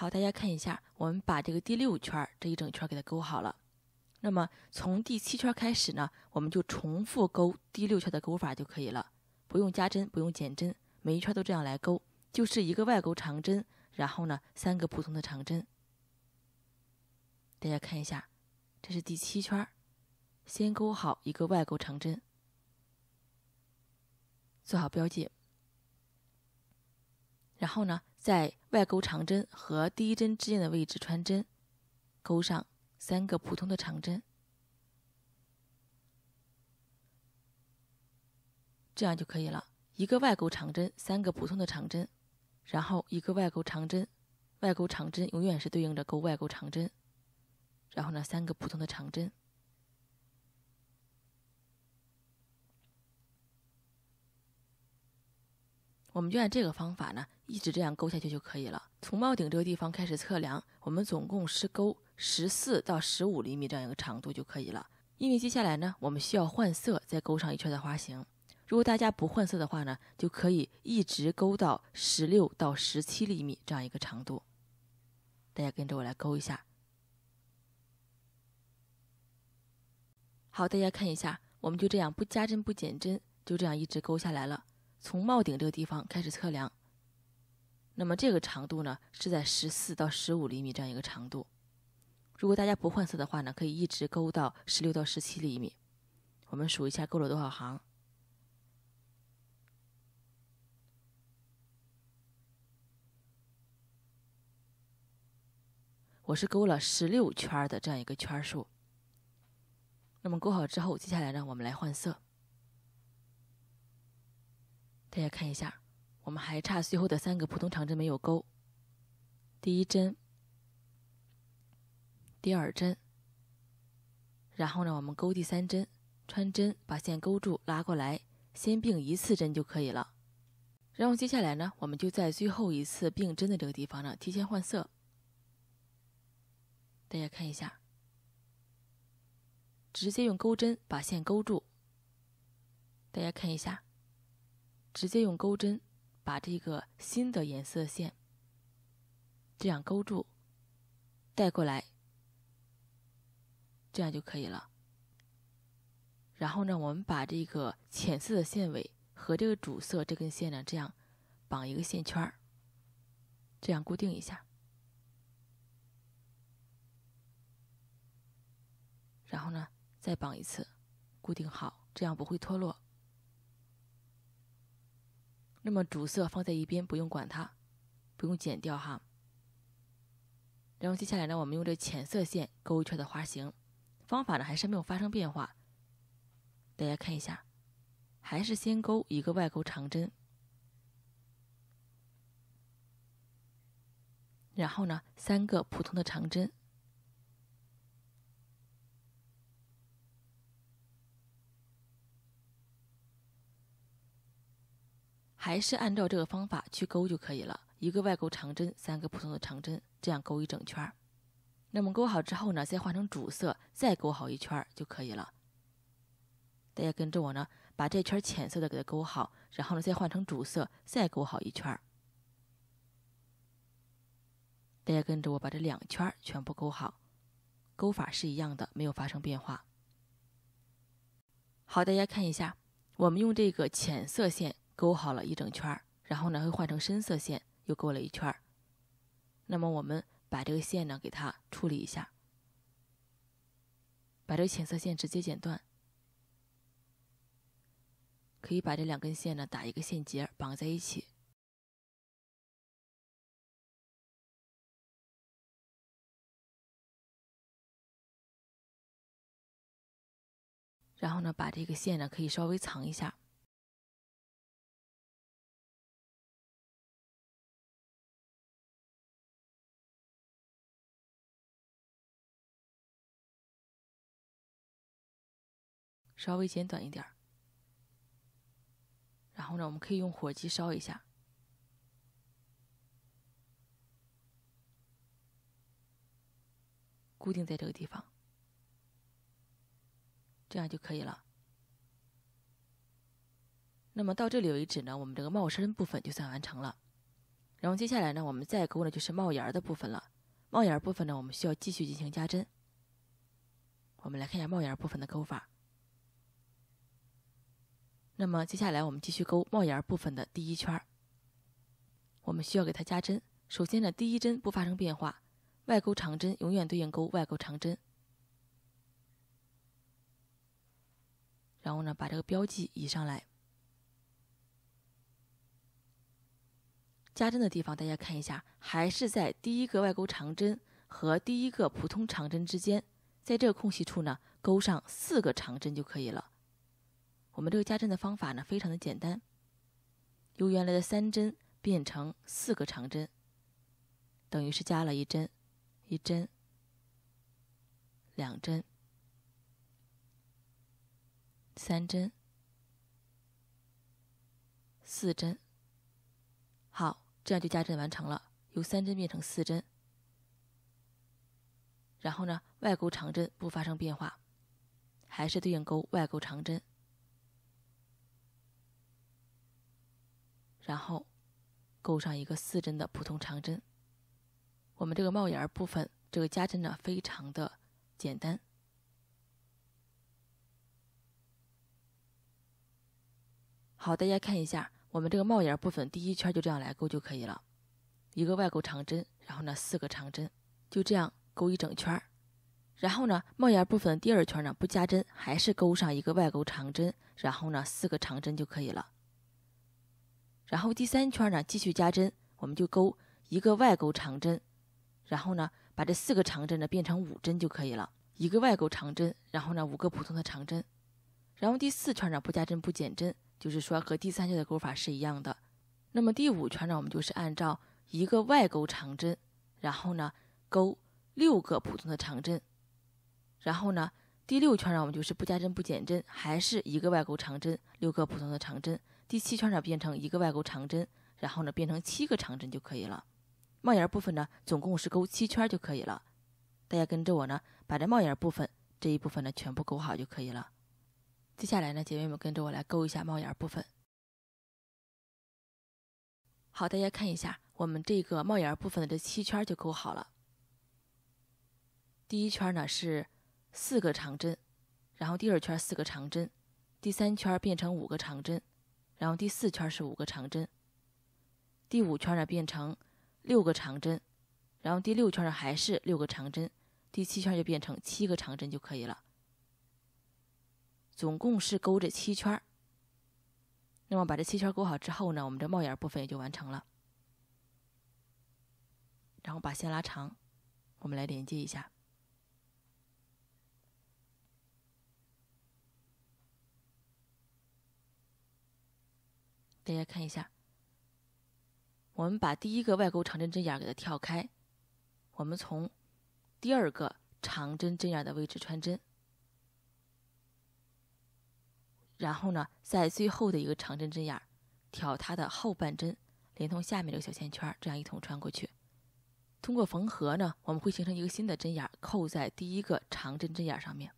好，大家看一下，我们把这个第六圈这一整圈给它钩好了。那么从第七圈开始呢，我们就重复钩第六圈的钩法就可以了，不用加针，不用减针，每一圈都这样来钩，就是一个外钩长针，然后呢三个普通的长针。大家看一下，这是第七圈，先钩好一个外钩长针，做好标记，然后呢再。外钩长针和第一针之间的位置穿针，钩上三个普通的长针，这样就可以了。一个外钩长针，三个普通的长针，然后一个外钩长针，外钩长针永远是对应着钩外钩长针，然后呢，三个普通的长针。我们就按这个方法呢，一直这样勾下去就可以了。从帽顶这个地方开始测量，我们总共是勾十四到十五厘米这样一个长度就可以了。因为接下来呢，我们需要换色再勾上一圈的花型。如果大家不换色的话呢，就可以一直勾到十六到十七厘米这样一个长度。大家跟着我来勾一下。好，大家看一下，我们就这样不加针不减针，就这样一直勾下来了。从帽顶这个地方开始测量，那么这个长度呢是在十四到十五厘米这样一个长度。如果大家不换色的话呢，可以一直勾到十六到十七厘米。我们数一下勾了多少行，我是勾了十六圈的这样一个圈数。那么勾好之后，接下来让我们来换色。大家看一下，我们还差最后的三个普通长针没有钩。第一针，第二针，然后呢，我们钩第三针，穿针把线勾住，拉过来，先并一次针就可以了。然后接下来呢，我们就在最后一次并针的这个地方呢，提前换色。大家看一下，直接用钩针把线勾住。大家看一下。直接用钩针把这个新的颜色线这样勾住带过来，这样就可以了。然后呢，我们把这个浅色的线尾和这个主色这根线呢，这样绑一个线圈儿，这样固定一下。然后呢，再绑一次，固定好，这样不会脱落。那么主色放在一边不用管它，不用剪掉哈。然后接下来呢，我们用这浅色线勾一圈的花型，方法呢还是没有发生变化。大家看一下，还是先勾一个外勾长针，然后呢三个普通的长针。还是按照这个方法去勾就可以了。一个外勾长针，三个普通的长针，这样勾一整圈儿。那么勾好之后呢，再换成主色，再勾好一圈儿就可以了。大家跟着我呢，把这圈儿浅色的给它勾好，然后呢再换成主色，再勾好一圈儿。大家跟着我把这两圈儿全部勾好，钩法是一样的，没有发生变化。好，大家看一下，我们用这个浅色线。勾好了一整圈儿，然后呢，会换成深色线又勾了一圈儿。那么我们把这个线呢，给它处理一下，把这个浅色线直接剪断，可以把这两根线呢打一个线结绑在一起。然后呢，把这个线呢可以稍微藏一下。稍微剪短一点儿，然后呢，我们可以用火机烧一下，固定在这个地方，这样就可以了。那么到这里为止呢，我们这个帽身部分就算完成了。然后接下来呢，我们再钩呢就是帽檐的部分了。帽檐部分呢，我们需要继续进行加针。我们来看一下帽檐部分的钩法。那么接下来我们继续钩帽檐部分的第一圈儿，我们需要给它加针。首先呢，第一针不发生变化，外钩长针永远对应钩外钩长针。然后呢，把这个标记移上来，加针的地方大家看一下，还是在第一个外钩长针和第一个普通长针之间，在这个空隙处呢，钩上四个长针就可以了。我们这个加针的方法呢，非常的简单。由原来的三针变成四个长针，等于是加了一针、一针、两针、三针、四针。好，这样就加针完成了，由三针变成四针。然后呢，外钩长针不发生变化，还是对应钩外钩长针。然后钩上一个四针的普通长针。我们这个帽檐部分这个加针呢非常的简单。好，大家看一下，我们这个帽檐部分第一圈就这样来钩就可以了，一个外钩长针，然后呢四个长针就这样钩一整圈儿。然后呢帽檐部分第二圈呢不加针，还是钩上一个外钩长针，然后呢四个长针就可以了。然后第三圈呢，继续加针，我们就钩一个外钩长针，然后呢，把这四个长针呢变成五针就可以了，一个外钩长针，然后呢五个普通的长针，然后第四圈呢不加针不减针，就是说和第三圈的钩法是一样的。那么第五圈呢，我们就是按照一个外钩长针，然后呢钩六个普通的长针，然后呢第六圈呢，我们就是不加针不减针，还是一个外钩长针，六个普通的长针。第七圈呢，变成一个外钩长针，然后呢，变成七个长针就可以了。帽檐部分呢，总共是钩七圈就可以了。大家跟着我呢，把这帽檐部分这一部分呢，全部钩好就可以了。接下来呢，姐妹们跟着我来钩一下帽檐部分。好，大家看一下，我们这个帽檐部分的这七圈就钩好了。第一圈呢是四个长针，然后第二圈四个长针，第三圈变成五个长针。然后第四圈是五个长针，第五圈呢变成六个长针，然后第六圈呢还是六个长针，第七圈就变成七个长针就可以了。总共是勾这七圈儿。那么把这七圈勾好之后呢，我们这帽檐部分也就完成了。然后把线拉长，我们来连接一下。大家看一下，我们把第一个外钩长针针眼给它跳开，我们从第二个长针针眼的位置穿针，然后呢，在最后的一个长针针眼挑它的后半针，连同下面这个小线圈，这样一同穿过去，通过缝合呢，我们会形成一个新的针眼，扣在第一个长针针眼上面，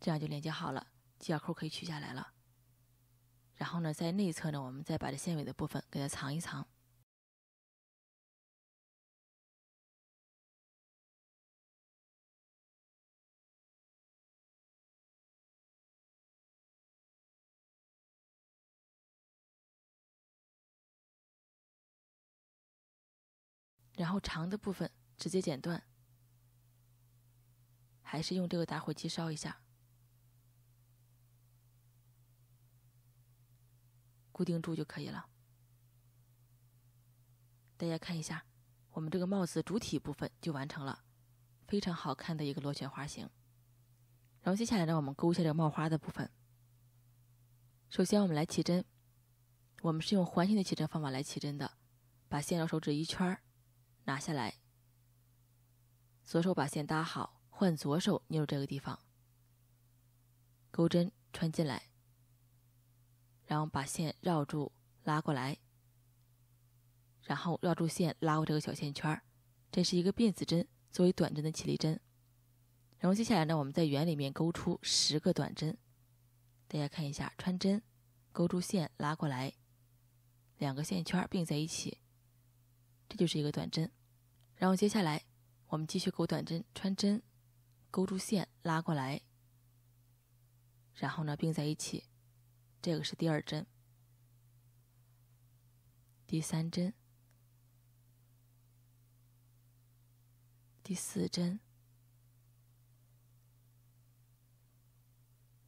这样就连接好了，小扣可以取下来了。然后呢，在内侧呢，我们再把这线尾的部分给它藏一藏。然后长的部分直接剪断，还是用这个打火机烧一下。固定住就可以了。大家看一下，我们这个帽子主体部分就完成了，非常好看的一个螺旋花型。然后接下来呢，我们勾一下这个帽花的部分。首先我们来起针，我们是用环形的起针方法来起针的，把线绕手指一圈儿，拿下来。左手把线搭好，换左手捏住这个地方，钩针穿进来。然后把线绕住，拉过来，然后绕住线拉过这个小线圈儿，这是一个辫子针，作为短针的起立针。然后接下来呢，我们在圆里面勾出十个短针，大家看一下，穿针，勾住线，拉过来，两个线圈并在一起，这就是一个短针。然后接下来我们继续勾短针，穿针，勾住线，拉过来，然后呢并在一起。这个是第二针，第三针，第四针，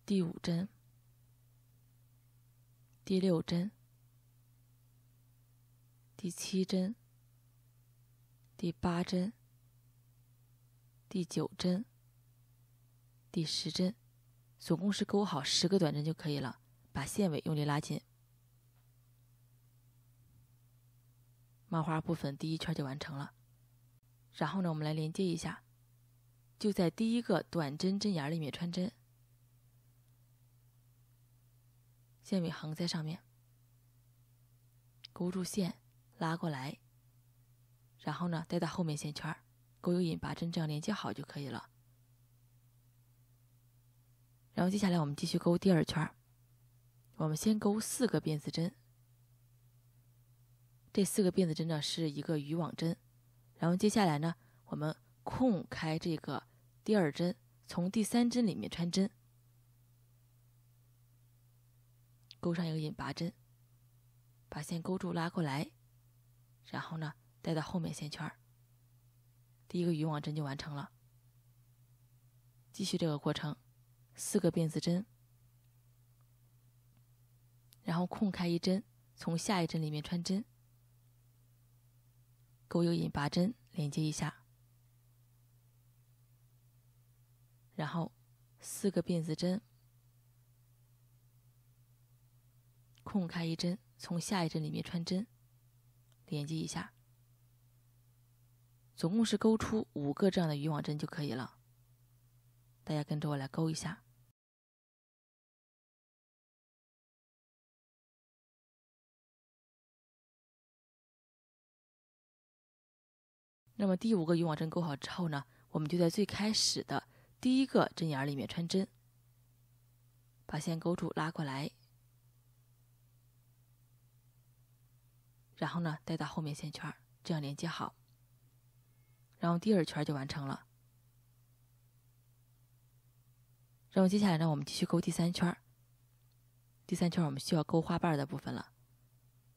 第五针，第六针，第七针，第八针，第九针，第十针，总共是勾好十个短针就可以了。把线尾用力拉紧，漫画部分第一圈就完成了。然后呢，我们来连接一下，就在第一个短针针眼里面穿针，线尾横在上面，勾住线拉过来，然后呢带到后面线圈，勾有引拔针这样连接好就可以了。然后接下来我们继续勾第二圈。我们先钩四个辫子针，这四个辫子针呢是一个渔网针，然后接下来呢，我们空开这个第二针，从第三针里面穿针，钩上一个引拔针，把线钩住拉过来，然后呢带到后面线圈儿，第一个渔网针就完成了。继续这个过程，四个辫子针。然后空开一针，从下一针里面穿针，钩有引拔针连接一下。然后四个辫子针，空开一针，从下一针里面穿针，连接一下。总共是钩出五个这样的渔网针就可以了。大家跟着我来钩一下。那么第五个渔网针钩好之后呢，我们就在最开始的第一个针眼儿里面穿针，把线勾住拉过来，然后呢带到后面线圈儿，这样连接好，然后第二圈就完成了。然后接下来呢，我们继续钩第三圈儿。第三圈我们需要勾花瓣的部分了，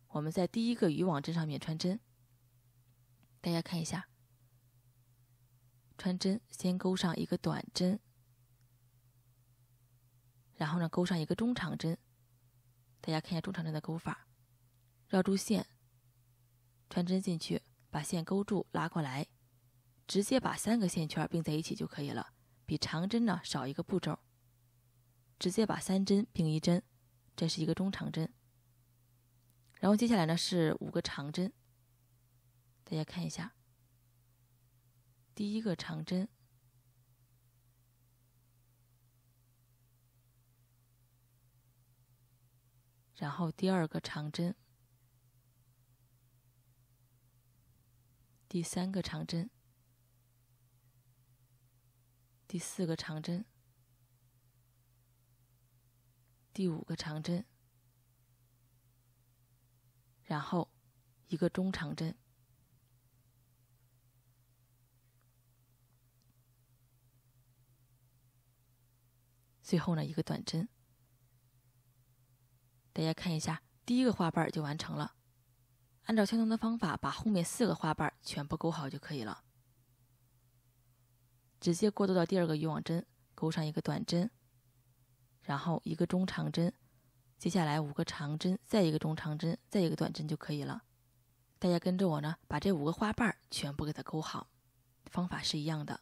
我们在第一个渔网针上面穿针，大家看一下。穿针，先钩上一个短针，然后呢，钩上一个中长针。大家看一下中长针的钩法，绕住线，穿针进去，把线钩住，拉过来，直接把三个线圈并在一起就可以了。比长针呢少一个步骤，直接把三针并一针，这是一个中长针。然后接下来呢是五个长针，大家看一下。第一个长针，然后第二个长针，第三个长针，第四个长针，第五个长针，然后一个中长针。最后呢，一个短针，大家看一下，第一个花瓣就完成了。按照相同的方法，把后面四个花瓣全部钩好就可以了。直接过渡到第二个渔网针，钩上一个短针，然后一个中长针，接下来五个长针，再一个中长针，再一个短针就可以了。大家跟着我呢，把这五个花瓣全部给它钩好，方法是一样的。